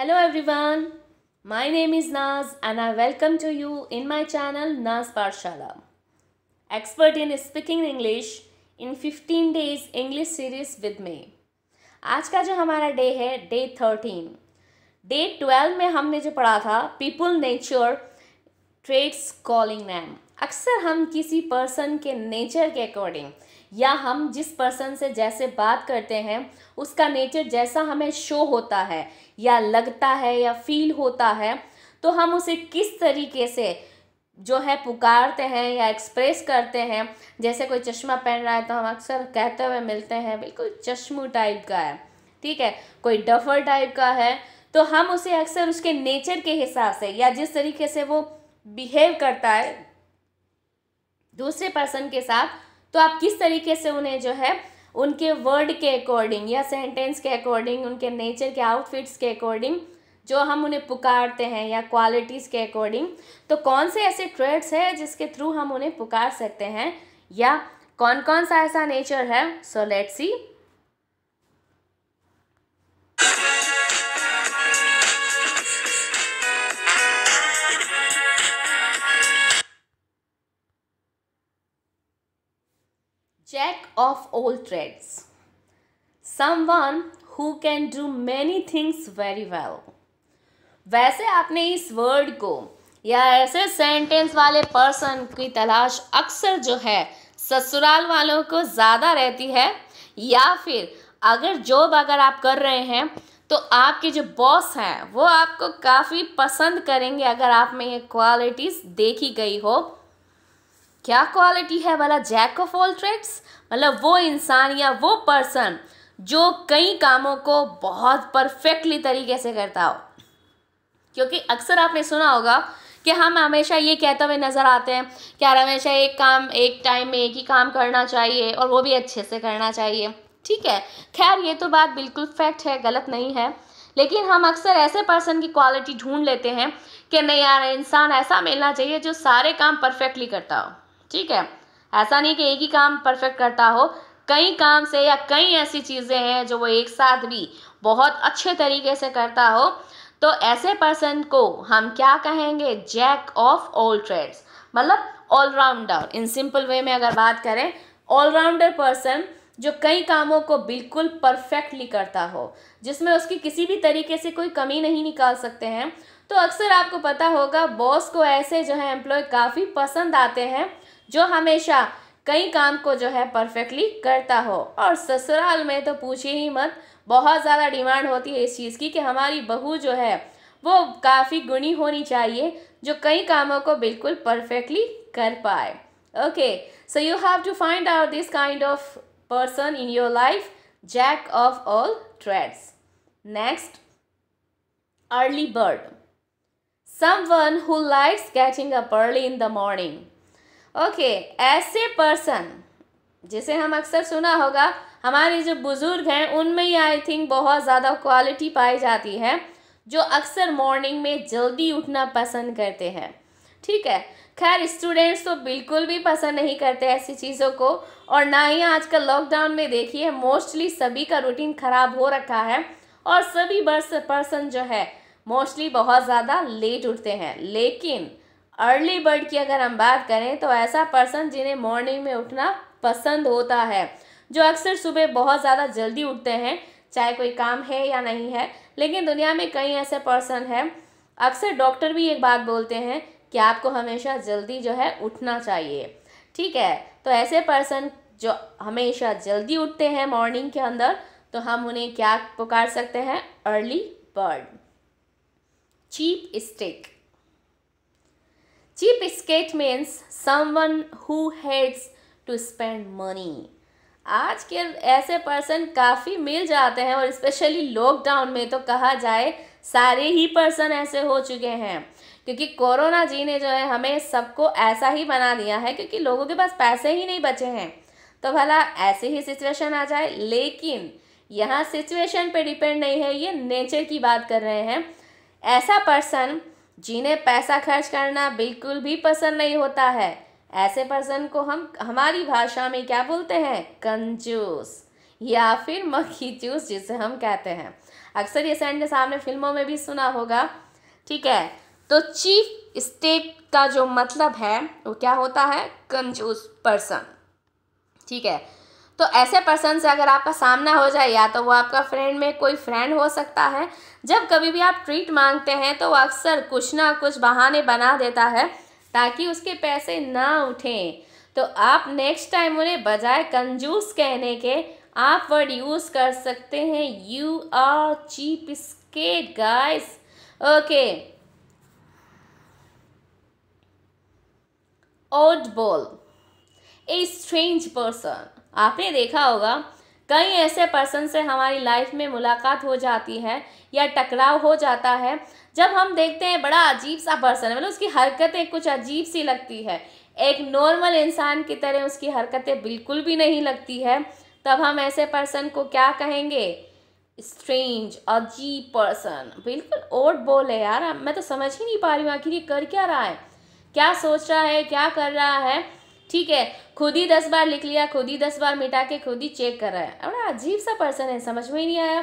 Hello everyone my name is Naaz and I welcome to you in my channel Naaz Pathshala expert in speaking English in fifteen days English series with me आज का जो हमारा day है day thirteen day twelve में हमने जो पढ़ा था people nature trades calling name अक्सर हम किसी पर्सन के नेचर के अकॉर्डिंग या हम जिस पर्सन से जैसे बात करते हैं उसका नेचर जैसा हमें शो होता है या लगता है या फील होता है तो हम उसे किस तरीके से जो है पुकारते हैं या एक्सप्रेस करते हैं जैसे कोई चश्मा पहन रहा है तो हम अक्सर कहते हुए मिलते हैं बिल्कुल चश्मू टाइप का है ठीक है कोई डफर टाइप का है तो हम उसे अक्सर उसके नेचर के हिसाब से या जिस तरीके से वो बिहेव करता है दूसरे पर्सन के साथ तो आप किस तरीके से उन्हें जो है उनके वर्ड के अकॉर्डिंग या सेंटेंस के अकॉर्डिंग उनके नेचर के आउटफिट्स के अकॉर्डिंग जो हम उन्हें पुकारते हैं या क्वालिटीज़ के अकॉर्डिंग तो कौन से ऐसे ट्रेड्स हैं जिसके थ्रू हम उन्हें पुकार सकते हैं या कौन कौन सा ऐसा नेचर है so let's see of all trades. Someone who can do many things very well. वैसे आपने इस वर्ड को या ऐसे सेंटेंस वाले पर्सन की तलाश अक्सर जो है ससुराल वालों को ज़्यादा रहती है या फिर अगर जॉब अगर आप कर रहे हैं तो आपके जो बॉस हैं वो आपको काफ़ी पसंद करेंगे अगर आप में ये क्वालिटीज़ देखी गई हो क्या क्वालिटी है वाला जैक ऑफ ऑल ट्रेड्स मतलब वो इंसान या वो पर्सन जो कई कामों को बहुत परफेक्टली तरीके से करता हो क्योंकि अक्सर आपने सुना होगा कि हम हमेशा ये कहते हुए नज़र आते हैं कि यार हमेशा एक काम एक टाइम में एक ही काम करना चाहिए और वो भी अच्छे से करना चाहिए ठीक है खैर ये तो बात बिल्कुल फैक्ट है गलत नहीं है लेकिन हम अक्सर ऐसे पर्सन की क्वालिटी ढूंढ लेते हैं कि नहीं यार इंसान ऐसा मिलना चाहिए जो सारे काम परफेक्टली करता हो ठीक है ऐसा नहीं कि एक ही काम परफेक्ट करता हो कई काम से या कई ऐसी चीज़ें हैं जो वो एक साथ भी बहुत अच्छे तरीके से करता हो तो ऐसे पर्सन को हम क्या कहेंगे जैक ऑफ ऑल ट्रेड्स मतलब ऑलराउंडर इन सिंपल वे में अगर बात करें ऑलराउंडर पर्सन जो कई कामों को बिल्कुल परफेक्टली करता हो जिसमें उसकी किसी भी तरीके से कोई कमी नहीं निकाल सकते हैं तो अक्सर आपको पता होगा बॉस को ऐसे जो है एम्प्लॉय काफ़ी पसंद आते हैं जो हमेशा कई काम को जो है परफेक्टली करता हो और ससुराल में तो पूछिए ही मत बहुत ज़्यादा डिमांड होती है इस चीज़ की कि हमारी बहू जो है वो काफ़ी गुणी होनी चाहिए जो कई कामों को बिल्कुल परफेक्टली कर पाए okay so you have to find out this kind of person in your life jack of all trades next early bird one who likes catching a early in the morning okay ऐसे पर्सन जिसे हम अक्सर सुना होगा हमारे जो बुज़ुर्ग हैं उनमें ही आई थिंक बहुत ज़्यादा क्वालिटी पाई जाती है जो अक्सर मॉर्निंग में जल्दी उठना पसंद करते हैं ठीक है खैर स्टूडेंट्स तो बिल्कुल भी पसंद नहीं करते ऐसी चीज़ों को और ना ही आजकल लॉकडाउन में देखिए मोस्टली सभी का रूटीन ख़राब हो रखा है और सभी बर्स पर्सन जो है मोस्टली बहुत ज़्यादा लेट उठते हैं लेकिन अर्ली बर्ड की अगर हम बात करें तो ऐसा पर्सन जिन्हें मॉर्निंग में उठना पसंद होता है जो अक्सर सुबह बहुत ज़्यादा जल्दी उठते हैं चाहे कोई काम है या नहीं है लेकिन दुनिया में कई ऐसे पर्सन हैं अक्सर डॉक्टर भी एक बात बोलते हैं कि आपको हमेशा जल्दी जो है उठना चाहिए ठीक है तो ऐसे पर्सन जो हमेशा जल्दी उठते हैं मॉर्निंग के अंदर तो हम उन्हें क्या पुकार सकते हैं early bird cheap stick cheapskate means someone who hates to spend money आज के ऐसे पर्सन काफ़ी मिल जाते हैं और स्पेशली लॉकडाउन में तो कहा जाए सारे ही पर्सन ऐसे हो चुके हैं क्योंकि कोरोना जी ने जो है हमें सबको ऐसा ही बना दिया है क्योंकि लोगों के पास पैसे ही नहीं बचे हैं तो भला ऐसे ही सिचुएशन आ जाए लेकिन यहाँ सिचुएशन पे डिपेंड नहीं है ये नेचर की बात कर रहे हैं ऐसा पर्सन जिन्हें पैसा खर्च करना बिल्कुल भी पसंद नहीं होता है ऐसे पर्सन को हम हमारी भाषा में क्या बोलते हैं कंजूस या फिर मक्खी चूस जिसे हम कहते हैं अक्सर ये सेंटेंस आपने फिल्मों में भी सुना होगा ठीक है तो चीफ स्टेट का जो मतलब है वो क्या होता है कंजूस पर्सन ठीक है तो ऐसे पर्सन से अगर आपका सामना हो जाए या तो वो आपका फ्रेंड में कोई फ्रेंड हो सकता है जब कभी भी आप ट्रीट मांगते हैं तो वो अक्सर कुछ ना कुछ बहाने बना देता है ताकि उसके पैसे ना उठें तो आप नेक्स्ट टाइम उन्हें बजाय कंजूस कहने के आप वर्ड यूज़ कर सकते हैं you are cheapskate guys okay बोल ए स्ट्रेंज पर्सन आपने देखा होगा कई ऐसे पर्सन से हमारी लाइफ में मुलाकात हो जाती है या टकराव हो जाता है जब हम देखते हैं बड़ा अजीब सा पर्सन है मतलब उसकी हरकतें कुछ अजीब सी लगती है एक नॉर्मल इंसान की तरह उसकी हरकतें बिल्कुल भी नहीं लगती है तब हम ऐसे पर्सन को क्या कहेंगे स्ट्रेंज अजीब पर्सन बिल्कुल ओट बोल है यार मैं तो समझ ही नहीं पा रही हूँ आखिर ये कर क्या रहा है क्या सोच रहा है क्या कर रहा है ठीक है खुद ही दस बार लिख लिया खुद ही दस बार मिटा के खुद ही चेक कर रहा है बड़ा अजीब सा पर्सन है समझ में ही नहीं आया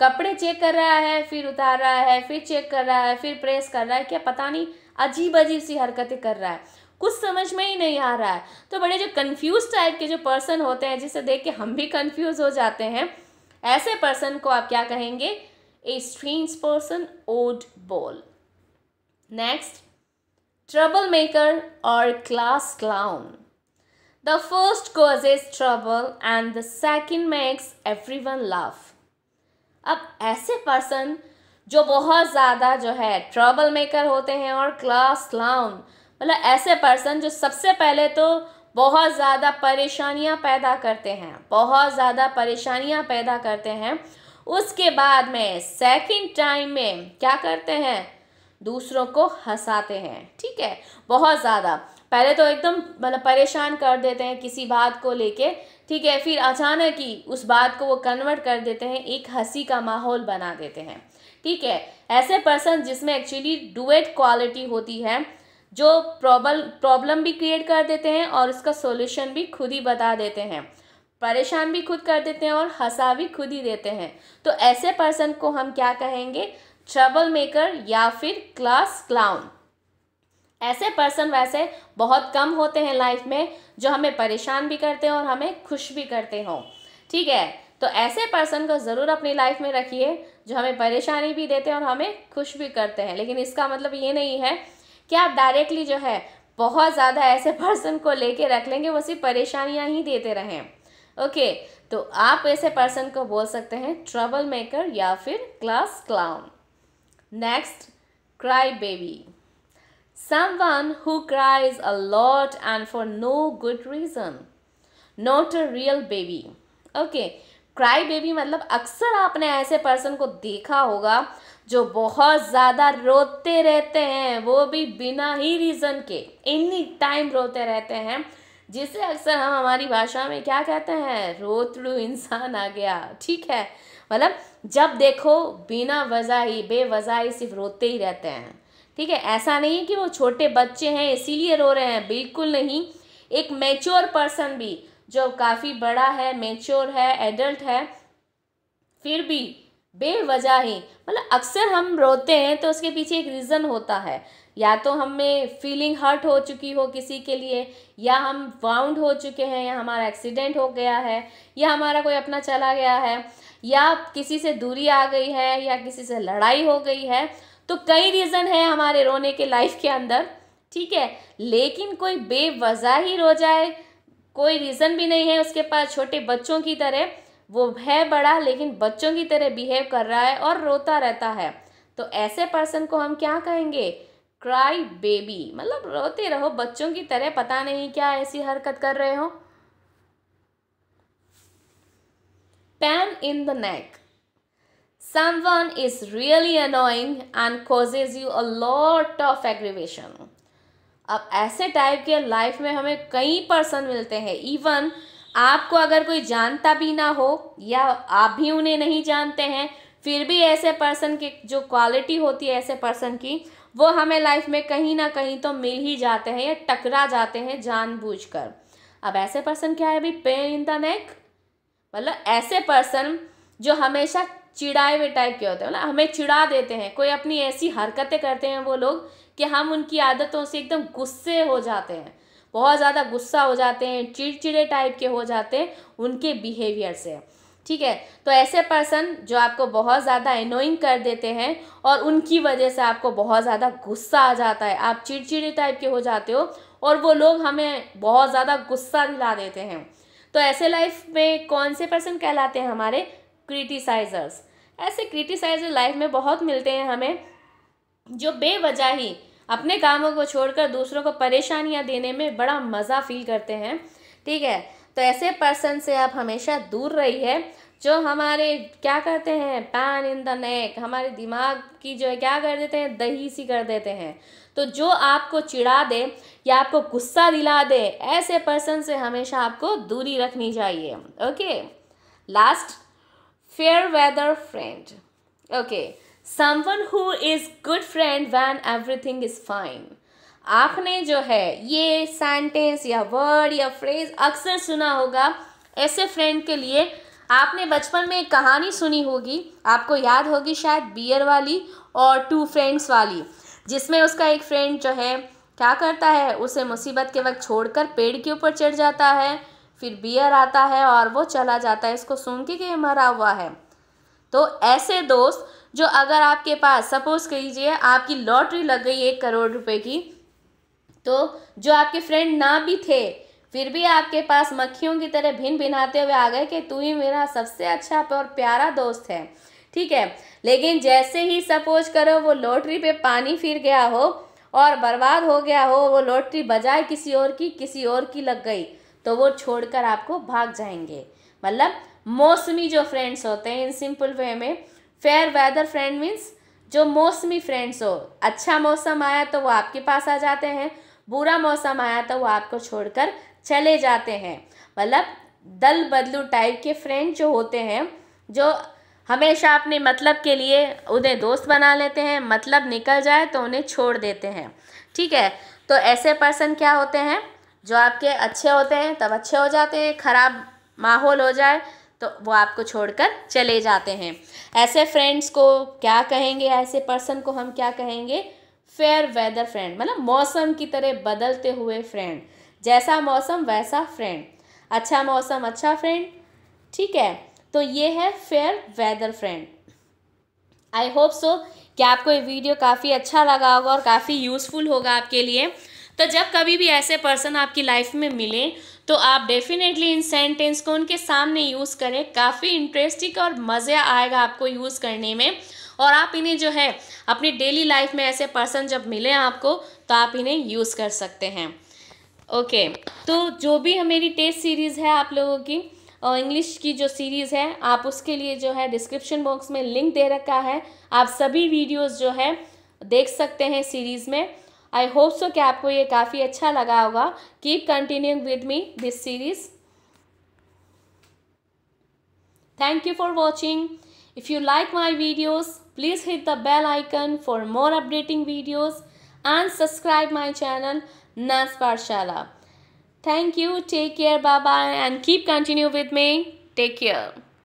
कपड़े चेक कर रहा है फिर उतार रहा है फिर चेक कर रहा है फिर प्रेस कर रहा है क्या पता नहीं अजीब अजीब सी हरकतें कर रहा है कुछ समझ में ही नहीं आ रहा है तो बड़े जो कन्फ्यूज टाइप के जो पर्सन होते हैं जिसे देख के हम भी कन्फ्यूज हो जाते हैं ऐसे पर्सन को आप क्या कहेंगे a strange person oddball next troublemaker और class clown The first causes trouble and the second makes everyone laugh. अब ऐसे पर्सन जो बहुत ज़्यादा जो है ट्रबल मेकर होते हैं और क्लास क्लाउन मतलब ऐसे पर्सन जो सबसे पहले तो बहुत ज़्यादा परेशानियां पैदा करते हैं बहुत ज़्यादा परेशानियां पैदा करते हैं उसके बाद में सेकंड टाइम में क्या करते हैं दूसरों को हंसाते हैं ठीक है बहुत ज़्यादा पहले तो एकदम मतलब परेशान कर देते हैं किसी बात को लेके ठीक है फिर अचानक ही उस बात को वो कन्वर्ट कर देते हैं एक हंसी का माहौल बना देते हैं ठीक है ऐसे पर्सन जिसमें एक्चुअली डुएट क्वालिटी होती है जो प्रॉबल प्रॉब्लम भी क्रिएट कर देते हैं और उसका सोल्यूशन भी खुद ही बता देते हैं परेशान भी खुद कर देते हैं और हंसा भी खुद ही देते हैं तो ऐसे पर्सन को हम क्या कहेंगे ट्रबल मेकर या फिर क्लास क्लाउन ऐसे पर्सन वैसे बहुत कम होते हैं लाइफ में जो हमें परेशान भी करते हैं और हमें खुश भी करते हों ठीक है तो ऐसे पर्सन को ज़रूर अपनी लाइफ में रखिए जो हमें परेशानी भी देते हैं और हमें खुश भी करते हैं लेकिन इसका मतलब ये नहीं है कि आप डायरेक्टली जो है बहुत ज़्यादा ऐसे पर्सन को लेके रख लेंगे वो सिर्फ परेशानियाँ ही देते रहें ओके तो आप ऐसे पर्सन को बोल सकते हैं ट्रबल मेकर या फिर class clown next cry baby Someone who cries a lot and for no good reason. Not a real baby. Okay. Cry baby मतलब अक्सर आपने ऐसे पर्सन को देखा होगा जो बहुत ज़्यादा रोते रहते हैं वो भी बिना ही रीज़न के एनी टाइम रोते रहते हैं जिसे अक्सर हम हमारी भाषा में क्या कहते हैं रोतड़ू इंसान आ गया ठीक है मतलब जब देखो बिना वजह ही बेवजह ही सिर्फ रोते ही रहते हैं ठीक है ऐसा नहीं है कि वो छोटे बच्चे हैं इसीलिए रो रहे हैं बिल्कुल नहीं एक मैच्योर पर्सन भी जो काफ़ी बड़ा है मैच्योर है एडल्ट है फिर भी बेवजह ही मतलब अक्सर हम रोते हैं तो उसके पीछे एक रीज़न होता है या तो हमें फीलिंग हर्ट हो चुकी हो किसी के लिए या हम वाउंड हो चुके हैं या हमारा एक्सीडेंट हो गया है या हमारा कोई अपना चला गया है या किसी से दूरी आ गई है या किसी से लड़ाई हो गई है तो कई रीज़न है हमारे रोने के लाइफ के अंदर ठीक है लेकिन कोई बेवजह ही रो जाए कोई रीज़न भी नहीं है उसके पास छोटे बच्चों की तरह वो है बड़ा लेकिन बच्चों की तरह बिहेव कर रहा है और रोता रहता है तो ऐसे पर्सन को हम क्या कहेंगे क्राई बेबी मतलब रोते रहो बच्चों की तरह पता नहीं क्या ऐसी हरकत कर रहे हो pain in the neck Someone is really annoying and causes you a lot of aggravation. अब ऐसे टाइप के लाइफ में हमें कई पर्सन मिलते हैं इवन आपको अगर कोई जानता भी ना हो या आप भी उन्हें नहीं जानते हैं फिर भी ऐसे पर्सन की जो क्वालिटी होती है ऐसे पर्सन की वो हमें लाइफ में कहीं ना कहीं तो मिल ही जाते हैं या टकरा जाते हैं जानबूझकर अब ऐसे पर्सन क्या है अभी पेन इन द नेक मतलब ऐसे पर्सन जो हमेशा चिड़ाए हुए टाइप के होते हैं ना हमें चिड़ा देते हैं कोई अपनी ऐसी हरकतें करते हैं वो लोग कि हम उनकी आदतों से एकदम गुस्से हो जाते हैं बहुत ज़्यादा गुस्सा हो जाते हैं चिड़चिड़े टाइप के हो जाते हैं उनके बिहेवियर से ठीक है तो ऐसे पर्सन जो आपको बहुत ज़्यादा एनोइंग कर देते हैं और उनकी वजह से आपको बहुत ज़्यादा गुस्सा आ जाता है आप चिड़चिड़े टाइप के हो जाते हो और वो लोग हमें बहुत ज़्यादा गुस्सा दिला देते हैं तो ऐसे लाइफ में कौन से पर्सन कहलाते हैं हमारे क्रिटिसाइजर्स ऐसे क्रिटिसाइज लाइफ में बहुत मिलते हैं हमें जो बेवजह ही अपने कामों को छोड़कर दूसरों को परेशानियाँ देने में बड़ा मज़ा फील करते हैं ठीक है तो ऐसे पर्सन से आप हमेशा दूर रही है जो हमारे क्या करते हैं पैन इन द नेक हमारे दिमाग की जो है क्या कर देते हैं दही सी कर देते हैं तो जो आपको चिढ़ा दे या आपको गुस्सा दिला दे ऐसे पर्सन से हमेशा आपको दूरी रखनी चाहिए okay last fair weather friend okay someone who is good friend when everything is fine आपने जो है ये सेंटेंस या वर्ड या फ्रेज अक्सर सुना होगा ऐसे फ्रेंड के लिए आपने बचपन में एक कहानी सुनी होगी आपको याद होगी शायद बियर वाली और टू फ्रेंड्स वाली जिसमें उसका एक फ्रेंड जो है क्या करता है उसे मुसीबत के वक्त छोड़कर पेड़ के ऊपर चढ़ जाता है फिर बियर आता है और वो चला जाता है इसको सुन के मरा हुआ है तो ऐसे दोस्त जो अगर आपके पास सपोज कीजिए आपकी लॉटरी लग गई एक करोड़ रुपए की तो जो आपके फ्रेंड ना भी थे फिर भी आपके पास मक्खियों की तरह भिन भिनाते हुए आ गए कि तू ही मेरा सबसे अच्छा और प्यारा दोस्त है ठीक है लेकिन जैसे ही सपोज करो वो लॉटरी पे पानी फिर गया हो और बर्बाद हो गया हो वो लॉटरी बजाय किसी और की किसी और की लग गई तो वो छोड़कर आपको भाग जाएंगे मतलब मौसमी जो फ्रेंड्स होते हैं इन सिंपल वे में फेयर वेदर फ्रेंड मीन्स जो मौसमी फ्रेंड्स हो अच्छा मौसम आया तो वो आपके पास आ जाते हैं बुरा मौसम आया तो वो आपको छोड़कर चले जाते हैं मतलब दल बदलू टाइप के फ्रेंड जो होते हैं जो हमेशा अपने मतलब के लिए उन्हें दोस्त बना लेते हैं मतलब निकल जाए तो उन्हें छोड़ देते हैं ठीक है तो ऐसे पर्सन क्या होते हैं जो आपके अच्छे होते हैं तब अच्छे हो जाते हैं ख़राब माहौल हो जाए तो वो आपको छोड़कर चले जाते हैं ऐसे फ्रेंड्स को क्या कहेंगे ऐसे पर्सन को हम क्या कहेंगे फेयर वेदर फ्रेंड मतलब मौसम की तरह बदलते हुए फ्रेंड जैसा मौसम वैसा फ्रेंड अच्छा मौसम अच्छा फ्रेंड ठीक है तो ये है fair weather friend I hope so कि आपको ये वीडियो काफ़ी अच्छा लगा होगा और काफ़ी यूज़फुल होगा आपके लिए तो जब कभी भी ऐसे पर्सन आपकी लाइफ में मिलें तो आप डेफिनेटली इन सेंटेंस को उनके सामने यूज़ करें काफ़ी इंटरेस्टिंग और मज़ा आएगा आपको यूज़ करने में और आप इन्हें जो है अपनी डेली लाइफ में ऐसे पर्सन जब मिले आपको तो आप इन्हें यूज़ कर सकते हैं ओके okay, तो जो भी हमारी टेस्ट सीरीज़ है आप लोगों की और इंग्लिश की जो सीरीज़ है आप उसके लिए जो है डिस्क्रिप्शन बॉक्स में लिंक दे रखा है आप सभी वीडियोज़ जो है देख सकते हैं सीरीज़ में आई होप सो कि आपको ये काफ़ी अच्छा लगा होगा keep continuing with me this series thank you for watching if you like my videos please hit the bell icon for more updating videos and subscribe my channel nurse Pathshala thank you take care bye bye and keep continue with me take care